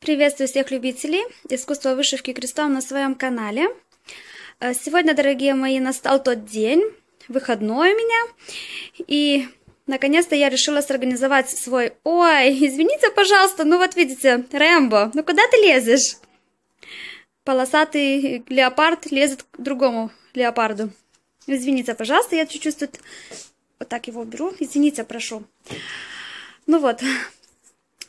Приветствую всех любителей искусства вышивки крестом на своем канале. Э, сегодня, дорогие мои, настал тот день, выходной у меня, и наконец-то я решила сорганизовать свой... Ой, извините, пожалуйста, ну вот видите, Рэмбо, ну куда ты лезешь? Полосатый леопард лезет к другому леопарду. Извините, пожалуйста, я чуть-чуть тут... Вот так его уберу. Извините, прошу. Ну вот,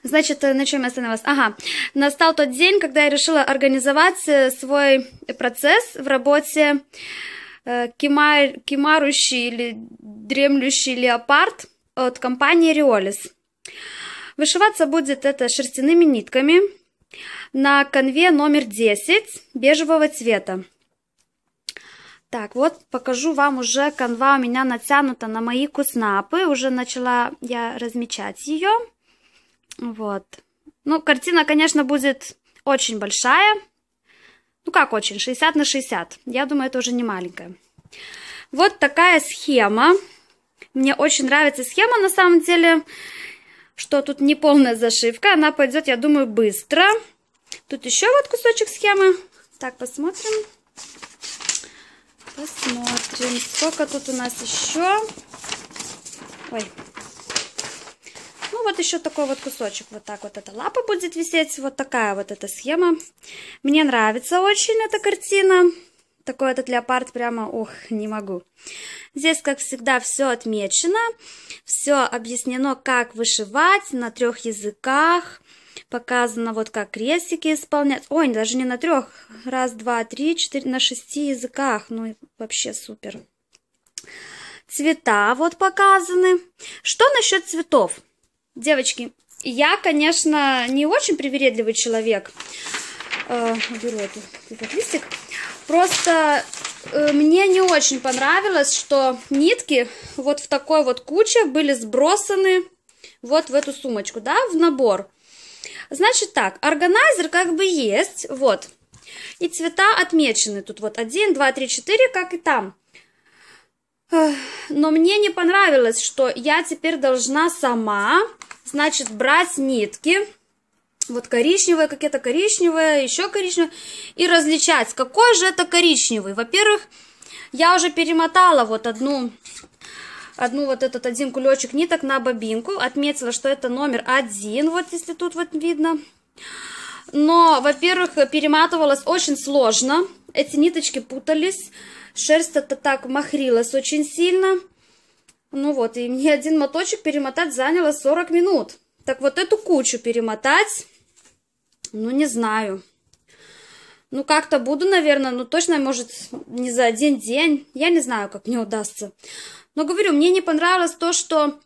Значит, э, на чем я остановилась? Ага, настал тот день, когда я решила организовать э, свой процесс в работе э, кемарущий или дремлющий леопард от компании Риолис. Вышиваться будет это шерстяными нитками на конве номер 10 бежевого цвета. Так, вот покажу вам уже канва у меня натянута на мои куснапы. Уже начала я размечать ее. Вот. Ну, картина, конечно, будет очень большая. Ну, как очень? 60 на 60. Я думаю, это уже не маленькая. Вот такая схема. Мне очень нравится схема, на самом деле, что тут не полная зашивка. Она пойдет, я думаю, быстро. Тут еще вот кусочек схемы. Так, посмотрим. Посмотрим, сколько тут у нас еще. Ой, вот еще такой вот кусочек. Вот так вот эта лапа будет висеть. Вот такая вот эта схема. Мне нравится очень эта картина. Такой этот леопард прямо, ух, не могу. Здесь, как всегда, все отмечено. Все объяснено, как вышивать на трех языках. Показано, вот как крестики исполнять. Ой, даже не на трех. Раз, два, три, четыре, на шести языках. Ну, вообще супер. Цвета вот показаны. Что насчет цветов? Девочки, я, конечно, не очень привередливый человек. Э, беру эту, этот листик. Просто э, мне не очень понравилось, что нитки вот в такой вот куче были сбросаны вот в эту сумочку, да, в набор. Значит так, органайзер как бы есть, вот. И цвета отмечены тут вот 1, 2, 3, 4, как и там. Но мне не понравилось, что я теперь должна сама Значит, брать нитки, вот коричневая, какая-то коричневая, еще коричневая, и различать, какой же это коричневый. Во-первых, я уже перемотала вот одну, одну вот этот один кулечек ниток на бобинку, отметила, что это номер один, вот если тут вот видно. Но, во-первых, перематывалась очень сложно, эти ниточки путались, шерсть это так махрилась очень сильно. Ну вот, и мне один моточек перемотать заняло 40 минут. Так вот эту кучу перемотать, ну не знаю. Ну как-то буду, наверное, ну точно, может, не за один день. Я не знаю, как мне удастся. Но говорю, мне не понравилось то, что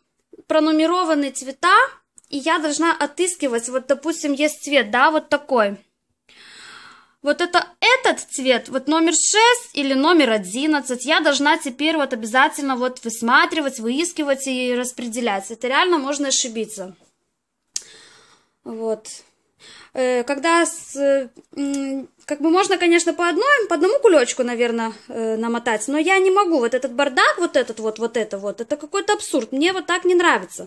пронумерованы цвета, и я должна отыскивать, вот, допустим, есть цвет, да, вот такой – вот это этот цвет, вот номер 6 или номер 11, я должна теперь вот обязательно вот высматривать, выискивать и распределять. Это реально можно ошибиться. Вот. Э, когда с, как бы можно, конечно, по одной, по одному кулечку, наверное, э, намотать, но я не могу. Вот этот бардак, вот этот вот, вот это вот, это какой-то абсурд. Мне вот так не нравится.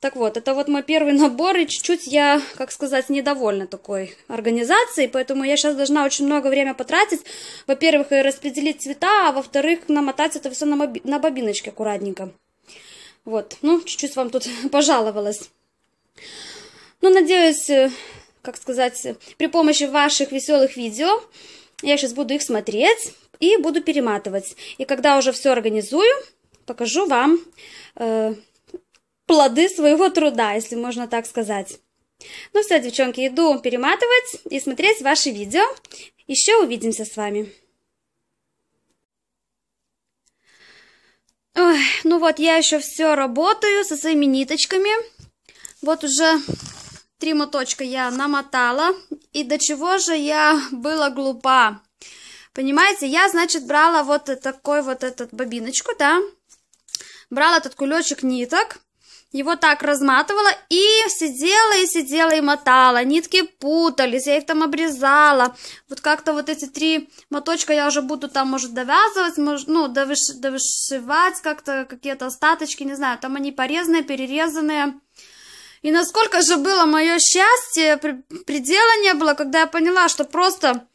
Так вот, это вот мой первый набор, и чуть-чуть я, как сказать, недовольна такой организацией, поэтому я сейчас должна очень много время потратить, во-первых, распределить цвета, а во-вторых, намотать это все на, моби... на бобиночке аккуратненько. Вот, ну, чуть-чуть вам тут пожаловалась. Ну, надеюсь, э, как сказать, при помощи ваших веселых видео, я сейчас буду их смотреть и буду перематывать. И когда уже все организую, покажу вам... Э плоды своего труда, если можно так сказать. Ну все, девчонки, иду перематывать и смотреть ваши видео. Еще увидимся с вами. Ой, ну вот, я еще все работаю со своими ниточками. Вот уже три моточка я намотала. И до чего же я была глупа. Понимаете, я, значит, брала вот такой вот этот бобиночку, да. Брала этот кулечек ниток его так разматывала и сидела и сидела и мотала. Нитки путались, я их там обрезала. Вот как-то вот эти три моточка я уже буду там, может, довязывать, может, ну, довыш, довышивать как-то какие-то остаточки, не знаю. Там они порезанные, перерезанные. И насколько же было мое счастье, предела не было, когда я поняла, что просто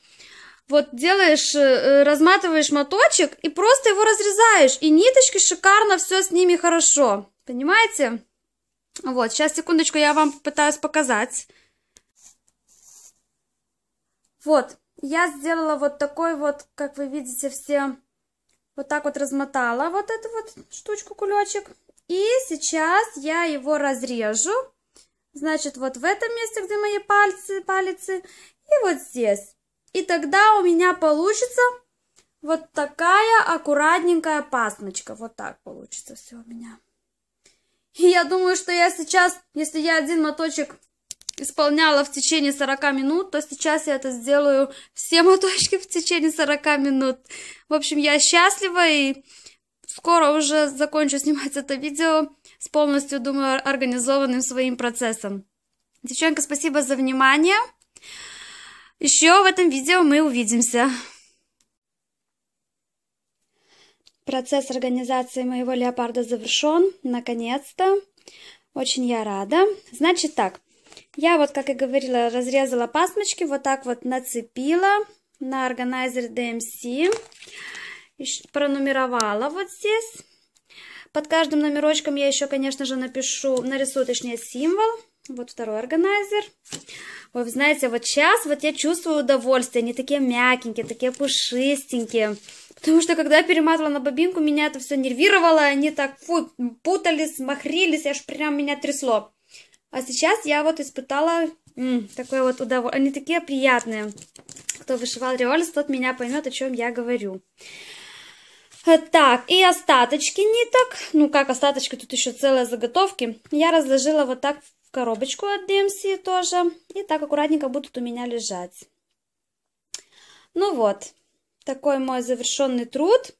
вот делаешь, э, э, разматываешь моточек и просто его разрезаешь. И ниточки шикарно, все с ними хорошо. Понимаете? Вот, сейчас, секундочку, я вам попытаюсь показать. Вот, я сделала вот такой вот, как вы видите, все... Вот так вот размотала вот эту вот штучку, кулечек. И сейчас я его разрежу. Значит, вот в этом месте, где мои пальцы, палицы. И вот здесь. И тогда у меня получится вот такая аккуратненькая пасмочка. Вот так получится все у меня. И я думаю, что я сейчас, если я один моточек исполняла в течение 40 минут, то сейчас я это сделаю все моточки в течение 40 минут. В общем, я счастлива и скоро уже закончу снимать это видео с полностью, думаю, организованным своим процессом. Девчонка, спасибо за внимание. Еще в этом видео мы увидимся. Процесс организации моего леопарда завершен, наконец-то. Очень я рада. Значит так, я вот, как и говорила, разрезала пасмочки, вот так вот нацепила на органайзер DMC. Пронумеровала вот здесь. Под каждым номерочком я еще, конечно же, напишу, нарисую, точнее, символ. Вот второй органайзер. Ой, вы знаете, вот сейчас вот я чувствую удовольствие. Они такие мягенькие, такие пушистенькие. Потому что когда я перематывала на бобинку, меня это все нервировало, они так фу, путались, махрились, аж прям меня трясло. А сейчас я вот испытала м, такое вот удовольствие. Они такие приятные. Кто вышивал риолис, тот меня поймет, о чем я говорю. Э, так, и остаточки ниток. Ну как остаточки, тут еще целые заготовки. Я разложила вот так в коробочку от DMC тоже. И так аккуратненько будут у меня лежать. Ну вот такой мой завершенный труд.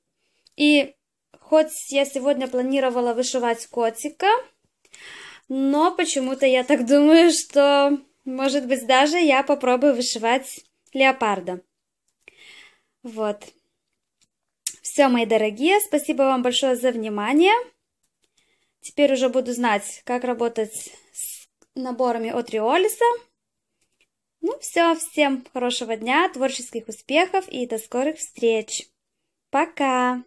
И хоть я сегодня планировала вышивать котика, но почему-то я так думаю, что, может быть, даже я попробую вышивать леопарда. Вот. Все, мои дорогие, спасибо вам большое за внимание. Теперь уже буду знать, как работать с наборами от Риолиса. Ну все, всем хорошего дня, творческих успехов и до скорых встреч. Пока!